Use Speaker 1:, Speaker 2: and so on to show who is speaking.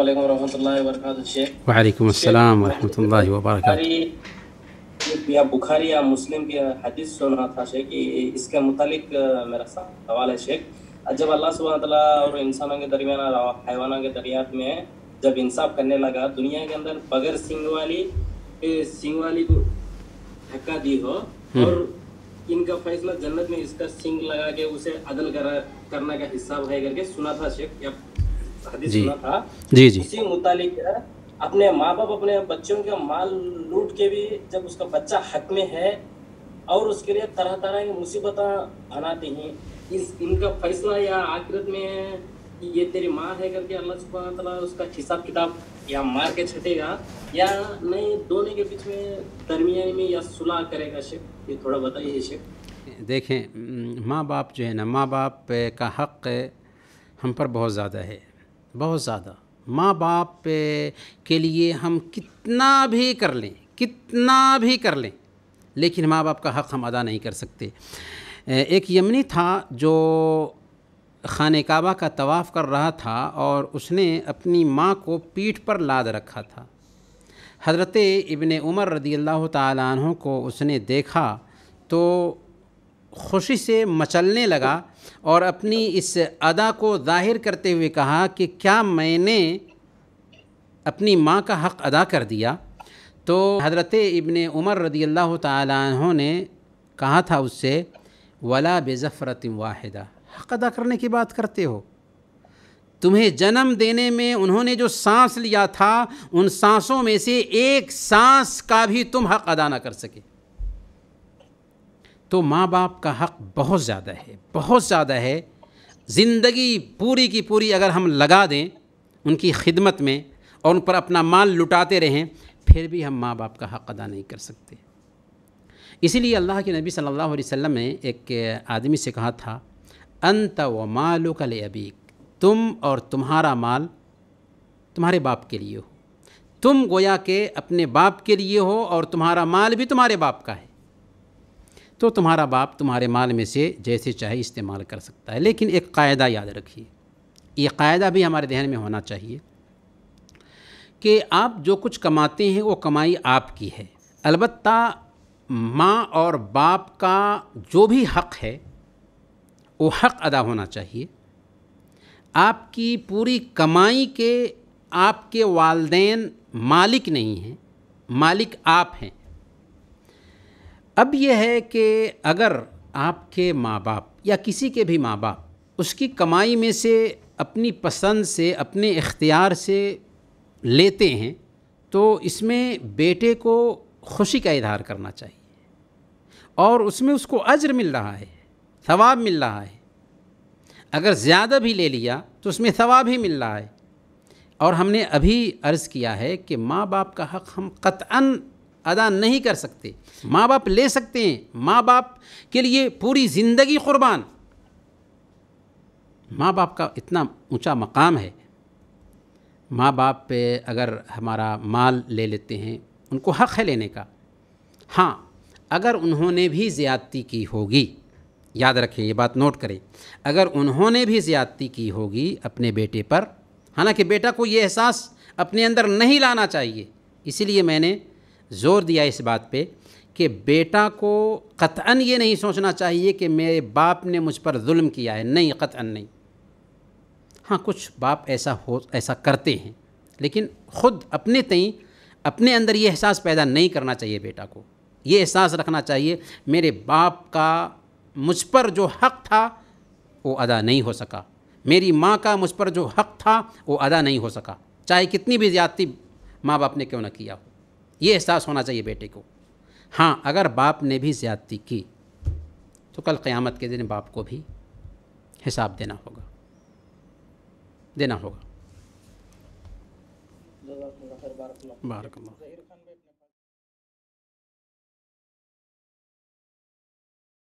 Speaker 1: वालेकुम रहमतुल्लाहि वबरकातुहू शेख वालेकुम अस्सलाम रहमतुल्लाहि वबरकातुहू
Speaker 2: या बुखारी या मुस्लिम की हदीस सुन रहा था शेख इसके मुतालिक मेरा सवाल है शेख जब अल्लाह सुबह तला और इंसानों के दरमियान हैवानों के दरियात में जब इंसाफ करने लगा दुनिया के अंदर बगैर सिंह वाली सिंह वाली को धक्का दी हो और इनका फैसला जन्नत में इसका सिंह लगा के उसे अदल करा करने का हिसाब है करके सुना था शेख या जी था जी जी उसी मुतालिक अपने माँ बाप अपने बच्चों के माल लूट के भी जब उसका बच्चा हक में है और उसके लिए तरह तरह की मुसीबत बनाते हैं इस इनका फैसला या आखिरत में ये तेरी माँ है करके अल्लाह सुबह तला उसका हिसाब किताब या मार के छटेगा या नहीं दोनों के बीच में दरमिया में या सुलह करेगा शेख ये थोड़ा बताइए शेख
Speaker 1: देखें माँ बाप जो है ना माँ बाप का हक हम पर बहुत ज़्यादा है बहुत ज़्यादा माँ बाप के लिए हम कितना भी कर लें कितना भी कर लें लेकिन माँ बाप का हक़ हम अदा नहीं कर सकते एक यमनी था जो खान काबा का तवाफ़ कर रहा था और उसने अपनी माँ को पीठ पर लाद रखा था हज़रत इबन उमर रदी अल्लाह तहों को उसने देखा तो खुशी से मचलने लगा और अपनी इस अदा को जाहिर करते हुए कहा कि क्या मैंने अपनी माँ का हक़ अदा कर दिया तो हज़रत इबन उमर रदी अल्लाह तहों ने कहा था उससे वला बेज़फ़रत वाहिदा हक़ अदा करने की बात करते हो तुम्हें जन्म देने में उन्होंने जो सांस लिया था उन सांसों में से एक सांस का भी तुम हक़ अदा ना कर सके तो माँ बाप का हक़ बहुत ज़्यादा है बहुत ज़्यादा है ज़िंदगी पूरी की पूरी अगर हम लगा दें उनकी खिदमत में और उन पर अपना माल लुटाते रहें फिर भी हम माँ बाप का हक़ अदा नहीं कर सकते इसीलिए अल्लाह के नबी सल्लल्लाहु अलैहि वसल्लम ने एक आदमी से कहा था अंत व मालो कल अबीक तुम और तुम्हारा माल तुम्हारे बाप के लिए हो तुम गोया के अपने बाप के लिए हो और तुम्हारा माल भी तुम्हारे बाप का है तो तुम्हारा बाप तुम्हारे माल में से जैसे चाहे इस्तेमाल कर सकता है लेकिन एक कायदा याद रखिए ये कायदा भी हमारे ध्यान में होना चाहिए कि आप जो कुछ कमाते हैं वो कमाई आपकी है अलबत् माँ और बाप का जो भी हक़ है वो हक़ अदा होना चाहिए आपकी पूरी कमाई के आपके वालदेन मालिक नहीं हैं मालिक आप हैं अब यह है कि अगर आपके माँ बाप या किसी के भी माँ बाप उसकी कमाई में से अपनी पसंद से अपने इख्तियार से लेते हैं तो इसमें बेटे को खुशी का इजहार करना चाहिए और उसमें उसको अज्र मिल रहा है सवाब मिल रहा है अगर ज़्यादा भी ले लिया तो उसमें सवाब ही मिल रहा है और हमने अभी अर्ज़ किया है कि माँ बाप का हक़ हम कतअन अदा नहीं कर सकते माँ बाप ले सकते हैं माँ बाप के लिए पूरी ज़िंदगी क़ुरबान माँ बाप का इतना ऊंचा मकाम है माँ बाप पे अगर हमारा माल ले लेते हैं उनको हक़ है लेने का हाँ अगर उन्होंने भी ज़्यादती की होगी याद रखें ये बात नोट करें अगर उन्होंने भी ज़्यादती की होगी अपने बेटे पर हालांकि बेटा को ये एहसास अपने अंदर नहीं लाना चाहिए इसीलिए मैंने ज़ोर दिया इस बात पे कि बेटा को कतअन ये नहीं सोचना चाहिए कि मेरे बाप ने मुझ पर जुल्म किया है नहीं कतअन नहीं हाँ कुछ बाप ऐसा हो ऐसा करते हैं लेकिन ख़ुद अपने तई अपने अंदर ये एहसास पैदा नहीं करना चाहिए बेटा को ये एहसास रखना चाहिए मेरे बाप का मुझ पर जो हक़ था वो अदा नहीं हो सका मेरी माँ का मुझ पर जो हक़ था वो अदा नहीं हो सका चाहे कितनी भी ज़्यादती माँ बाप ने क्यों ना किया हो ये एहसास होना चाहिए बेटे को हाँ अगर बाप ने भी ज़्यादती की तो कल क़यामत के दिन बाप को भी हिसाब देना होगा देना होगा बारक